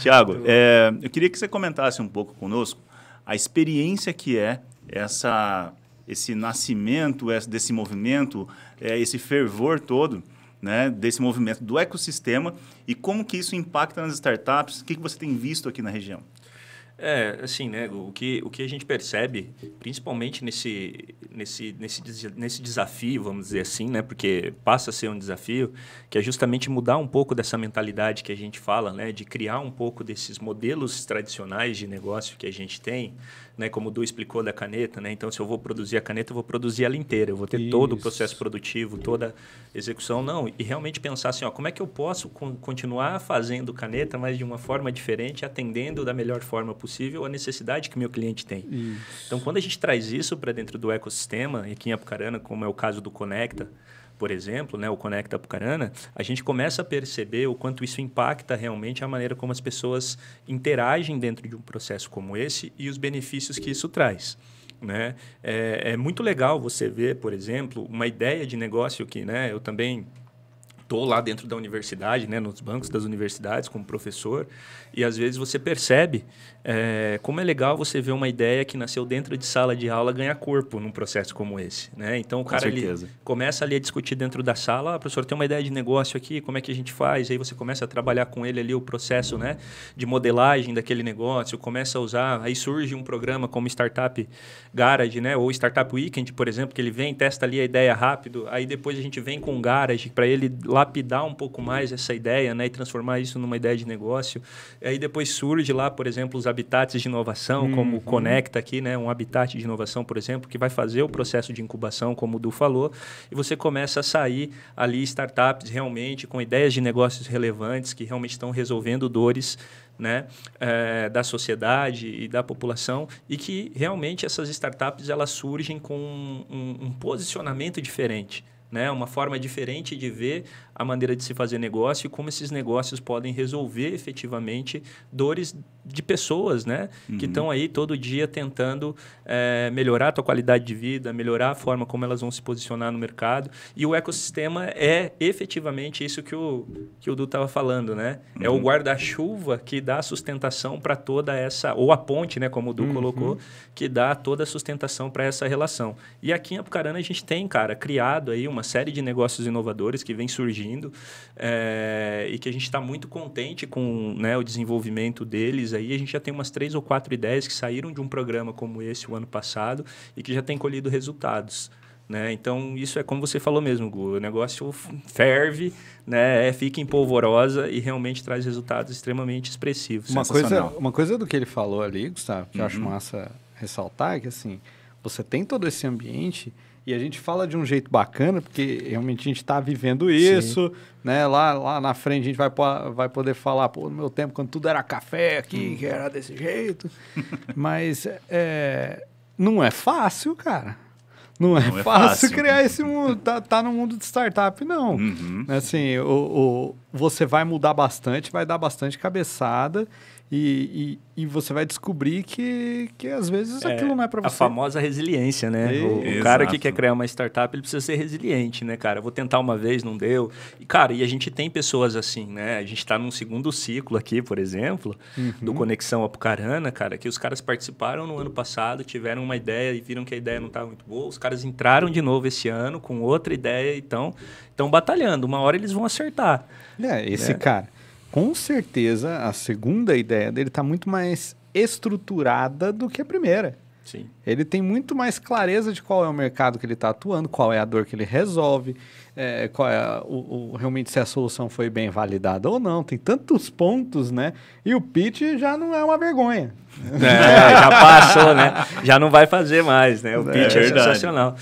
Tiago, é, eh, eu queria que você comentasse um pouco conosco a experiência que é essa, esse nascimento desse movimento, eh, esse fervor todo né, desse movimento do ecossistema e como que isso impacta nas startups, o que você tem visto aqui na região? É, assim, né, o que, o que a gente percebe, principalmente nesse, nesse, nesse, nesse desafio, vamos dizer assim, né, porque passa a ser um desafio, que é justamente mudar um pouco dessa mentalidade que a gente fala, né, de criar um pouco desses modelos tradicionais de negócio que a gente tem, né, como o Du explicou da caneta, né, então se eu vou produzir a caneta, eu vou produzir ela inteira, eu vou ter Isso. todo o processo produtivo, toda a execução, não, e realmente pensar assim, ó, como é que eu posso continuar fazendo caneta, mas de uma forma diferente, atendendo da melhor forma possível possível a necessidade que meu cliente tem. Isso. Então, quando a gente traz isso para dentro do ecossistema, aqui em Apucarana, como é o caso do Conecta, por exemplo, né, o Conecta Apucarana, a gente começa a perceber o quanto isso impacta realmente a maneira como as pessoas interagem dentro de um processo como esse e os benefícios que isso traz. Né? É, é muito legal você ver, por exemplo, uma ideia de negócio que né, eu também estou lá dentro da universidade, né, nos bancos das universidades, como professor, e às vezes você percebe é, como é legal você ver uma ideia que nasceu dentro de sala de aula ganhar corpo num processo como esse. Né? Então o cara ali começa ali a discutir dentro da sala, ah, professor, tem uma ideia de negócio aqui, como é que a gente faz? Aí você começa a trabalhar com ele ali o processo né, de modelagem daquele negócio, começa a usar, aí surge um programa como Startup Garage, né, ou Startup Weekend, por exemplo, que ele vem, testa ali a ideia rápido, aí depois a gente vem com o Garage para ele lá lapidar um pouco mais essa ideia né, e transformar isso numa ideia de negócio. E aí depois surge lá, por exemplo, os habitats de inovação, uhum. como o Conecta aqui, né, um habitat de inovação, por exemplo, que vai fazer o processo de incubação, como o Du falou, e você começa a sair ali startups realmente com ideias de negócios relevantes que realmente estão resolvendo dores né, é, da sociedade e da população e que realmente essas startups elas surgem com um, um, um posicionamento diferente né? uma forma diferente de ver a maneira de se fazer negócio e como esses negócios podem resolver efetivamente dores de pessoas né? Uhum. que estão aí todo dia tentando é, melhorar a tua qualidade de vida, melhorar a forma como elas vão se posicionar no mercado. E o ecossistema é efetivamente isso que o, que o Du estava falando. Né? Uhum. É o uhum. guarda-chuva que dá sustentação para toda essa, ou a ponte, né? como o Du uhum. colocou, que dá toda a sustentação para essa relação. E aqui em Apucarana a gente tem, cara, criado aí uma uma série de negócios inovadores que vem surgindo é, e que a gente está muito contente com né, o desenvolvimento deles. Aí a gente já tem umas três ou quatro ideias que saíram de um programa como esse o ano passado e que já tem colhido resultados. Né? Então, isso é como você falou mesmo, Gu, o negócio ferve, né? É, fica em polvorosa e realmente traz resultados extremamente expressivos. Uma, coisa, uma coisa do que ele falou ali, Gustavo, que uhum. eu acho uhum. massa ressaltar, é que assim, você tem todo esse ambiente, e a gente fala de um jeito bacana, porque realmente a gente está vivendo isso, né? Lá, lá na frente a gente vai, vai poder falar, pô, no meu tempo, quando tudo era café aqui, hum. que era desse jeito. Mas é, não é fácil, cara. Não é, não é fácil, fácil, criar esse mundo, tá, tá no mundo de startup, não. Uhum. Assim, o, o, você vai mudar bastante, vai dar bastante cabeçada e, e e você vai descobrir que, que às vezes é, aquilo não é para você. A famosa resiliência, né? E... O, o cara que quer criar uma startup, ele precisa ser resiliente, né, cara? vou tentar uma vez, não deu. E, cara, e a gente tem pessoas assim, né? A gente está num segundo ciclo aqui, por exemplo, uhum. do Conexão Apucarana, cara, que os caras participaram no ano passado, tiveram uma ideia e viram que a ideia não estava muito boa. Os caras entraram de novo esse ano com outra ideia, então estão batalhando. Uma hora eles vão acertar. É, esse né? cara com certeza, a segunda ideia dele está muito mais estruturada do que a primeira. Sim. Ele tem muito mais clareza de qual é o mercado que ele está atuando, qual é a dor que ele resolve, é, qual é a, o, o, realmente se a solução foi bem validada ou não. Tem tantos pontos, né? E o pitch já não é uma vergonha. É, já passou, né? Já não vai fazer mais, né? O é, pitch é, sensacional.